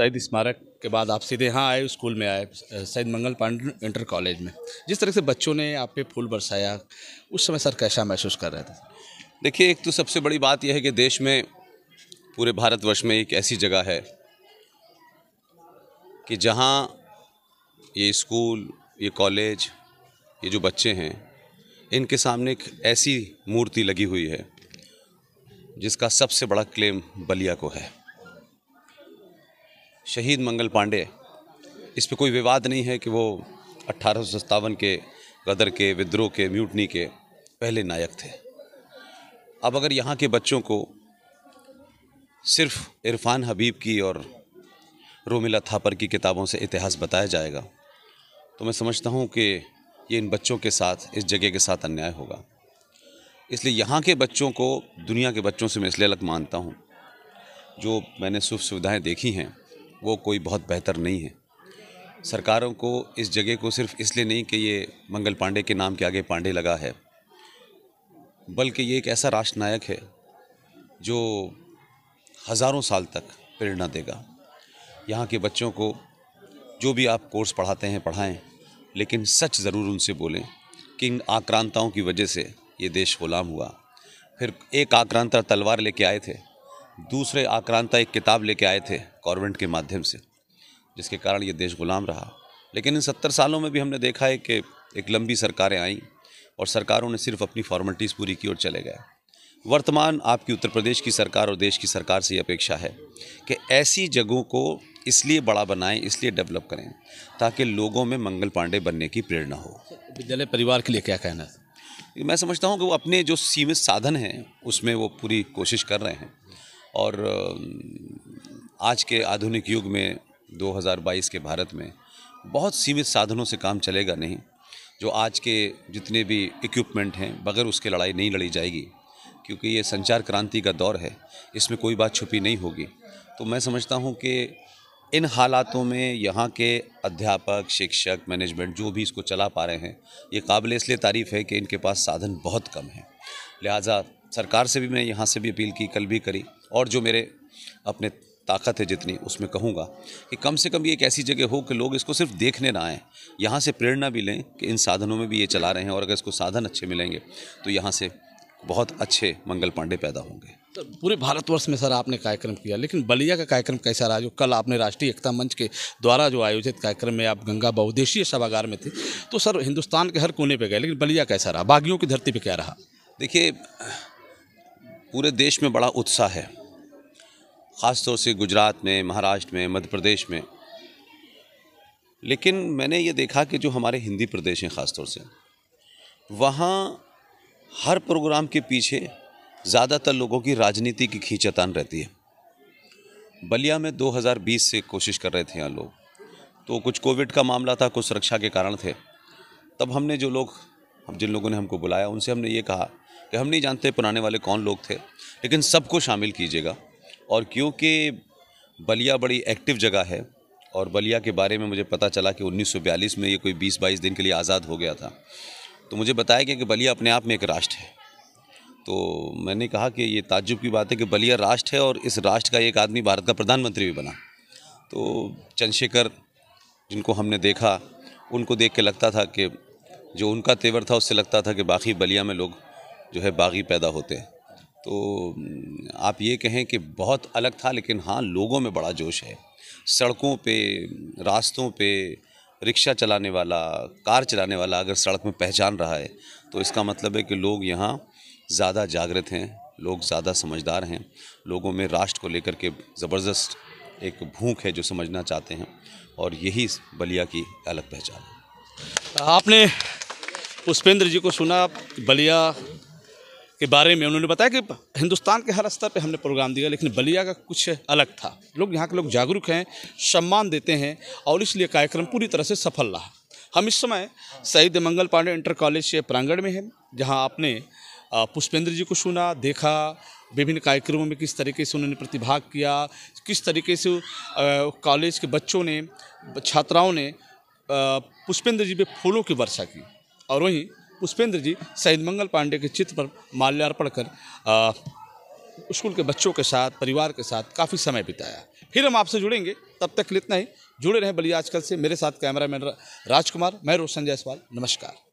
शहीद स्मारक के बाद आप सीधे यहाँ आए स्कूल में आए शहीद मंगल पांडे इंटर कॉलेज में जिस तरह से बच्चों ने आप पे फूल बरसाया उस समय सर कैसा महसूस कर रहे थे देखिए एक तो सबसे बड़ी बात यह है कि देश में पूरे भारतवर्ष में एक ऐसी जगह है कि जहाँ ये स्कूल ये कॉलेज ये जो बच्चे हैं इनके सामने एक ऐसी मूर्ति लगी हुई है जिसका सबसे बड़ा क्लेम बलिया को है शहीद मंगल पांडे इस पर कोई विवाद नहीं है कि वो अट्ठारह के गदर के विद्रोह के म्यूटनी के पहले नायक थे अब अगर यहाँ के बच्चों को सिर्फ इरफान हबीब की और रोमिला थापर की किताबों से इतिहास बताया जाएगा तो मैं समझता हूँ कि ये इन बच्चों के साथ इस जगह के साथ अन्याय होगा इसलिए यहाँ के बच्चों को दुनिया के बच्चों से मैं इसलिए अलग मानता हूँ जो मैंने सुख सुविधाएँ देखी हैं वो कोई बहुत बेहतर नहीं है सरकारों को इस जगह को सिर्फ इसलिए नहीं कि ये मंगल पांडे के नाम के आगे पांडे लगा है बल्कि ये एक ऐसा राष्ट्रनायक है जो हज़ारों साल तक प्रेरणा देगा यहाँ के बच्चों को जो भी आप कोर्स पढ़ाते हैं पढ़ाएं लेकिन सच ज़रूर उनसे बोलें कि इन आक्रांताओं की वजह से ये देश गुलाम हुआ फिर एक आक्रांता तलवार लेके आए थे दूसरे आक्रांता एक किताब लेके आए थे कॉन्वेंट के माध्यम से जिसके कारण ये देश गुलाम रहा लेकिन इन सत्तर सालों में भी हमने देखा है कि एक लंबी सरकारें आईं और सरकारों ने सिर्फ अपनी फॉर्मेलिटीज़ पूरी की और चले गए वर्तमान आपकी उत्तर प्रदेश की सरकार और देश की सरकार से ये अपेक्षा है कि ऐसी जगहों को इसलिए बड़ा बनाएं इसलिए डेवलप करें ताकि लोगों में मंगल पांडे बनने की प्रेरणा हो विद्यालय परिवार के लिए क्या कहना है मैं समझता हूँ कि वो अपने जो सीमित साधन हैं उसमें वो पूरी कोशिश कर रहे हैं और आज के आधुनिक युग में 2022 के भारत में बहुत सीमित साधनों से काम चलेगा नहीं जो आज के जितने भी इक्विपमेंट हैं बगैर उसके लड़ाई नहीं लड़ी जाएगी क्योंकि ये संचार क्रांति का दौर है इसमें कोई बात छुपी नहीं होगी तो मैं समझता हूँ कि इन हालातों में यहाँ के अध्यापक शिक्षक मैनेजमेंट जो भी इसको चला पा रहे हैं ये काबिल इसलिए तारीफ़ है कि इनके पास साधन बहुत कम है लिहाजा सरकार से भी मैं यहाँ से भी अपील की कल भी करी और जो मेरे अपने ताकत है जितनी उसमें कहूँगा कि कम से कम ये एक ऐसी जगह हो कि लोग इसको सिर्फ देखने ना आएँ यहाँ से प्रेरणा भी लें कि इन साधनों में भी ये चला रहे हैं और अगर इसको साधन अच्छे मिलेंगे तो यहाँ से बहुत अच्छे मंगल पांडे पैदा होंगे तो पूरे भारतवर्ष में सर आपने कार्यक्रम किया लेकिन बलिया का कार्यक्रम कैसा रहा जो कल आपने राष्ट्रीय एकता मंच के द्वारा जो आयोजित कार्यक्रम में आप गंगा बहुद्देशीय सभागार में थे तो सर हिंदुस्तान के हर कोने पे गए लेकिन बलिया कैसा रहा बागियों की धरती पे क्या रहा देखिए पूरे देश में बड़ा उत्साह है ख़ास तौर से गुजरात में महाराष्ट्र में मध्य प्रदेश में लेकिन मैंने ये देखा कि जो हमारे हिंदी प्रदेश हैं ख़ास तौर से वहाँ हर प्रोग्राम के पीछे ज़्यादातर लोगों की राजनीति की खींचतान रहती है बलिया में 2020 से कोशिश कर रहे थे यहाँ लोग तो कुछ कोविड का मामला था कुछ सुरक्षा के कारण थे तब हमने जो लोग जिन लोगों ने हमको बुलाया उनसे हमने ये कहा कि हम नहीं जानते पुराने वाले कौन लोग थे लेकिन सबको शामिल कीजिएगा और क्योंकि बलिया बड़ी एक्टिव जगह है और बलिया के बारे में मुझे पता चला कि 1942 में ये कोई 20-22 दिन के लिए आज़ाद हो गया था तो मुझे बताया गया कि बलिया अपने आप में एक राष्ट्र है तो मैंने कहा कि ये ताज्जुब की बात है कि बलिया राष्ट्र है और इस राष्ट्र का एक आदमी भारत का प्रधानमंत्री भी बना तो चंद्रशेखर जिनको हमने देखा उनको देख के लगता था कि जो उनका तेवर था उससे लगता था कि बाकी बलिया में लोग जो है बागी पैदा होते हैं तो आप ये कहें कि बहुत अलग था लेकिन हाँ लोगों में बड़ा जोश है सड़कों पे रास्तों पे रिक्शा चलाने वाला कार चलाने वाला अगर सड़क में पहचान रहा है तो इसका मतलब है कि लोग यहाँ ज़्यादा जागृत हैं लोग ज़्यादा समझदार हैं लोगों में राष्ट्र को लेकर के ज़बरदस्त एक भूख है जो समझना चाहते हैं और यही बलिया की अलग पहचान है आपने पुष्पेंद्र जी को सुना बलिया के बारे में उन्होंने बताया कि हिंदुस्तान के हर स्तर पे हमने प्रोग्राम दिया लेकिन बलिया का कुछ अलग था लोग यहाँ के लोग जागरूक हैं सम्मान देते हैं और इसलिए कार्यक्रम पूरी तरह से सफल रहा हम इस समय शहीद मंगल पांडे इंटर कॉलेज के प्रांगण में हैं जहाँ आपने पुष्पेंद्र जी को सुना देखा विभिन्न कार्यक्रमों में किस तरीके से उन्होंने प्रतिभाग किया किस तरीके से कॉलेज के बच्चों ने छात्राओं ने पुष्पेंद्र जी पे फूलों की वर्षा की और वहीं पुष्पेंद्र जी शहीद मंगल पांडे के चित्र पर माल्यार्पण कर स्कूल के बच्चों के साथ परिवार के साथ काफ़ी समय बिताया फिर हम आपसे जुड़ेंगे तब तक इतना ही जुड़े रहें बलिया आजकल से मेरे साथ कैमरामैन राजकुमार मैं रोशन जायसवाल नमस्कार